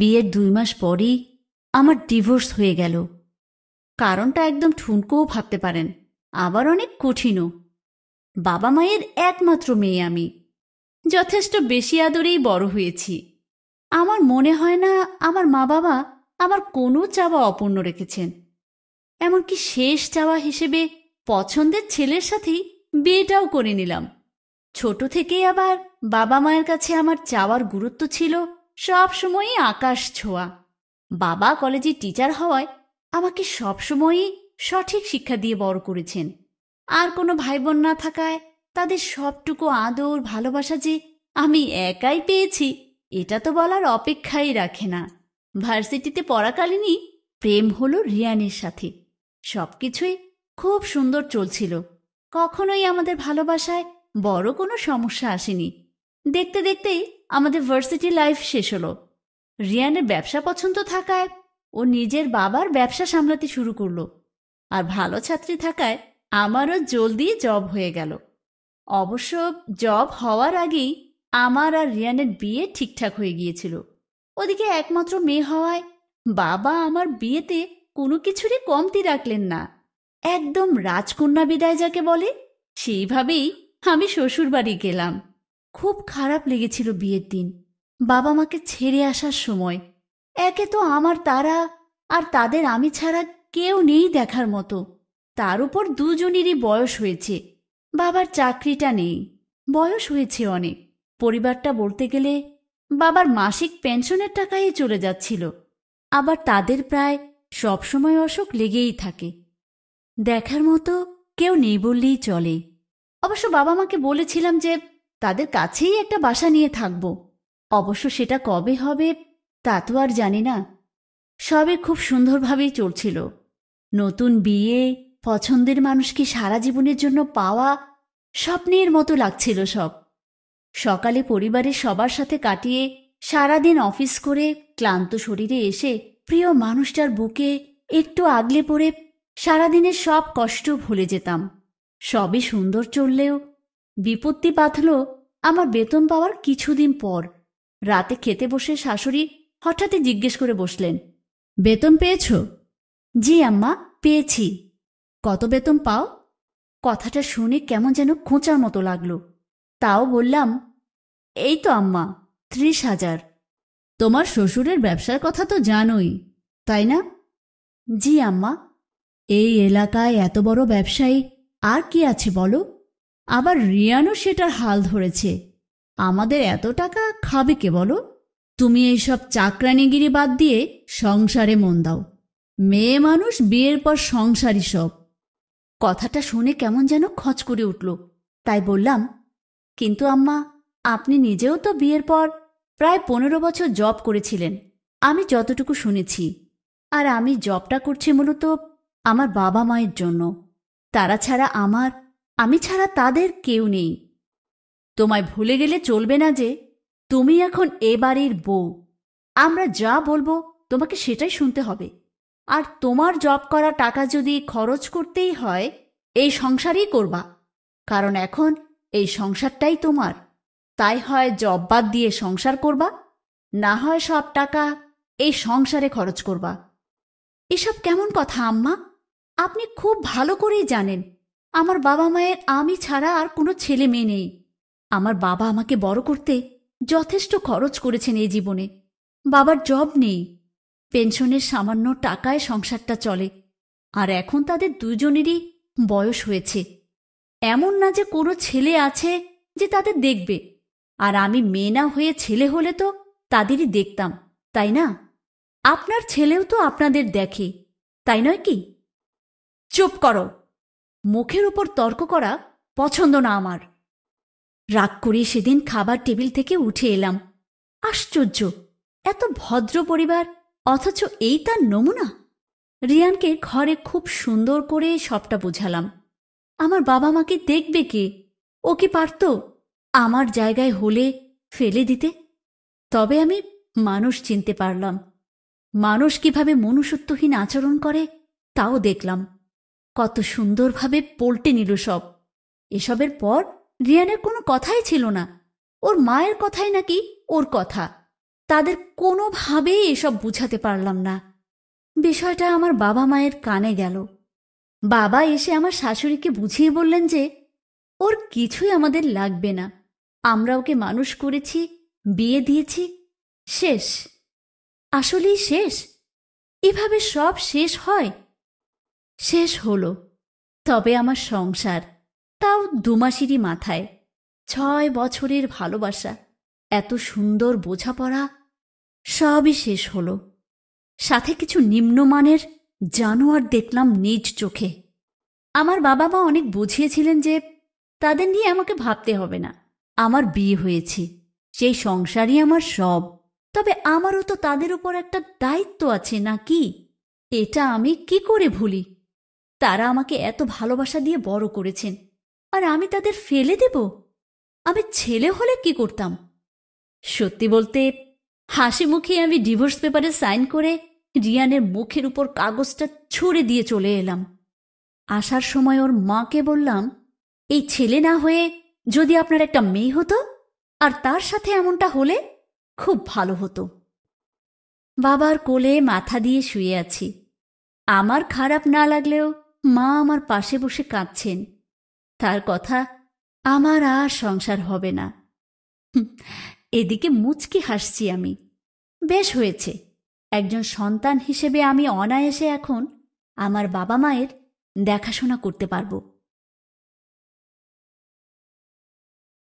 বিয়ের দুই মাস পরই আমার ডিভোর্স হয়ে গেল কারণটা একদম ঠুনকোও ভাবতে পারেন আবার অনেক কঠিনও বাবা মায়ের একমাত্র মেয়ে আমি যথেষ্ট বেশি আদরেই বড় হয়েছি আমার মনে হয় না আমার মা বাবা আমার কোনো চাওয়া অপূর্ণ রেখেছেন এমনকি শেষ চাওয়া হিসেবে পছন্দের ছেলের সাথেই বিয়েটাও করে নিলাম ছোট থেকেই আবার বাবা মায়ের কাছে আমার চাওয়ার গুরুত্ব ছিল সবসময়ই আকাশ ছোঁয়া বাবা কলেজে টিচার হওয়ায় আমাকে সবসময়ই সঠিক শিক্ষা দিয়ে বড় করেছেন আর কোনো ভাই বোন না থাকায় তাদের সবটুকু আদর ভালোবাসা যে আমি একাই পেয়েছি এটা তো বলার অপেক্ষাই রাখে না ভার্সিটিতে পড়াকালীনই প্রেম হলো রিয়ানের সাথে সব কিছুই খুব সুন্দর চলছিল কখনোই আমাদের ভালোবাসায় বড় কোনো সমস্যা আসেনি দেখতে দেখতেই আমাদের ভার্সিটি লাইফ শেষ হলো রিয়ানের ব্যবসা পছন্দ থাকায় ও নিজের বাবার ব্যবসা সামলাতে শুরু করলো আর ভালো ছাত্রী থাকায় আমারও জলদি জব হয়ে গেল অবশ্য জব হওয়ার আগেই আমার আর রিয়ানের বিয়ে ঠিকঠাক হয়ে গিয়েছিল ওদিকে একমাত্র মেয়ে হওয়ায় বাবা আমার বিয়েতে কোনো কিছুরই কমতি রাখলেন না একদম রাজকন্যা বিদায় যাকে বলে সেইভাবেই আমি শ্বশুরবাড়ি গেলাম খুব খারাপ লেগেছিল বিয়ের দিন বাবা মাকে ছেড়ে আসার সময় একে তো আমার তারা আর তাদের আমি ছাড়া কেউ নেই দেখার মতো তার উপর দুজনেরই বয়স হয়েছে বাবার চাকরিটা নেই বয়স হয়েছে অনেক পরিবারটা বলতে গেলে বাবার মাসিক পেনশনের টাকাই চলে যাচ্ছিল আবার তাদের প্রায় সবসময় অসুখ লেগেই থাকে দেখার মতো কেউ নেই বললেই চলে অবশ্য বাবা মাকে বলেছিলাম যে তাদের কাছেই একটা বাসা নিয়ে থাকব অবশ্য সেটা কবে হবে তা তো আর জানি না সবে খুব সুন্দরভাবেই চলছিল নতুন বিয়ে পছন্দের মানুষকে সারা জীবনের জন্য পাওয়া স্বপ্নের মতো লাগছিল সব সকালে পরিবারের সবার সাথে কাটিয়ে সারাদিন অফিস করে ক্লান্ত শরীরে এসে প্রিয় মানুষটার বুকে একটু আগলে পড়ে সারাদিনের সব কষ্ট ভুলে যেতাম সবই সুন্দর চললেও বিপত্তি বাঁধল আমার বেতন পাওয়ার কিছুদিন পর রাতে খেতে বসে শাশুড়ি হঠাৎই জিজ্ঞেস করে বসলেন বেতন পেয়েছ জি আম্মা পেয়েছি কত বেতন পাও কথাটা শুনে কেমন যেন খোঁচার মতো লাগলো তাও বললাম এই তো আম্মা ত্রিশ হাজার তোমার শ্বশুরের ব্যবসার কথা তো জানোই তাই না জি আম্মা এই এলাকায় এত বড় ব্যবসায়ী আর কি আছে বলো আবার রিয়ানও সেটার হাল ধরেছে আমাদের এত টাকা খাবে কে বলো তুমি এইসব চাকরানিগিরি বাদ দিয়ে সংসারে মন দাও মেয়ে মানুষ বিয়ের পর সংসারই সব কথাটা শুনে কেমন যেন খচ করে উঠল তাই বললাম কিন্তু আম্মা আপনি নিজেও তো বিয়ের পর প্রায় পনেরো বছর জব করেছিলেন আমি যতটুকু শুনেছি আর আমি জবটা করছি মূলত আমার বাবা মায়ের জন্য তারা ছাড়া আমার আমি ছাড়া তাদের কেউ নেই তোমায় ভুলে গেলে চলবে না যে তুমি এখন এ বাড়ির বউ আমরা যা বলবো তোমাকে সেটাই শুনতে হবে আর তোমার জব করা টাকা যদি খরচ করতেই হয় এই সংসারই করবা কারণ এখন এই সংসারটাই তোমার তাই হয় জব বাদ দিয়ে সংসার করবা না হয় সব টাকা এই সংসারে খরচ করবা এসব কেমন কথা আম্মা আপনি খুব ভালো করেই জানেন আমার বাবা মায়ের আমি ছাড়া আর কোনো ছেলে মেয়ে নেই আমার বাবা আমাকে বড় করতে যথেষ্ট খরচ করেছেন এই জীবনে বাবার জব নেই পেনশনের সামান্য টাকায় সংসারটা চলে আর এখন তাদের দুজনেরই বয়স হয়েছে এমন না যে কোনো ছেলে আছে যে তাদের দেখবে আর আমি মেয়ে না হয়ে ছেলে হলে তো তাদেরই দেখতাম তাই না আপনার ছেলেও তো আপনাদের দেখে তাই নয় কি চুপ করো মুখের উপর তর্ক করা পছন্দ না আমার রাগ করে সেদিন খাবার টেবিল থেকে উঠে এলাম আশ্চর্য এত ভদ্র পরিবার অথচ এই তার নমুনা রিয়ানকে ঘরে খুব সুন্দর করে সবটা বোঝালাম আমার বাবা মাকে দেখবে কে ও কি পারত আমার জায়গায় হলে ফেলে দিতে তবে আমি মানুষ চিনতে পারলাম মানুষ কিভাবে মনুষ্যত্বহীন আচরণ করে তাও দেখলাম কত সুন্দরভাবে পল্টে নিল সব এসবের পর রিয়ানের কোনো কথাই ছিল না ওর মায়ের কথাই নাকি ওর কথা তাদের কোনোভাবেই এসব বুঝাতে পারলাম না বিষয়টা আমার বাবা মায়ের কানে গেল বাবা এসে আমার শাশুড়িকে বুঝিয়ে বললেন যে ওর কিছুই আমাদের লাগবে না আমরা ওকে মানুষ করেছি বিয়ে দিয়েছি শেষ আসলেই শেষ এভাবে সব শেষ হয় শেষ হলো তবে আমার সংসার তাও দুমাসেরই মাথায় ছয় বছরের ভালোবাসা এত সুন্দর বোঝাপড়া সবই শেষ হল সাথে কিছু নিম্নমানের জানোয়ার দেখলাম নিজ চোখে আমার বাবা মা অনেক বুঝিয়েছিলেন যে তাদের নিয়ে আমাকে ভাবতে হবে না আমার বিয়ে হয়েছে সেই সংসারই আমার সব তবে আমারও তো তাদের উপর একটা দায়িত্ব আছে নাকি এটা আমি কি করে ভুলি তারা আমাকে এত ভালোবাসা দিয়ে বড় করেছেন আর আমি তাদের ফেলে দেব আমি ছেলে হলে কি করতাম সত্যি বলতে হাসি মুখে আমি ডিভোর্স পেপারে সাইন করে রিয়ানের মুখের উপর কাগজটা ছুঁড়ে দিয়ে চলে এলাম আসার সময় ওর মাকে বললাম এই ছেলে না হয়ে যদি আপনার একটা মেয়ে হতো আর তার সাথে এমনটা হলে খুব ভালো হতো বাবার কোলে মাথা দিয়ে শুয়ে আছি আমার খারাপ না লাগলেও মা আমার পাশে বসে কাঁদছেন তার কথা আমার আর সংসার হবে না এদিকে মুচকি হাসছি আমি বেশ হয়েছে একজন সন্তান হিসেবে আমি অনায়াসে এখন আমার বাবা মায়ের দেখাশোনা করতে পারবো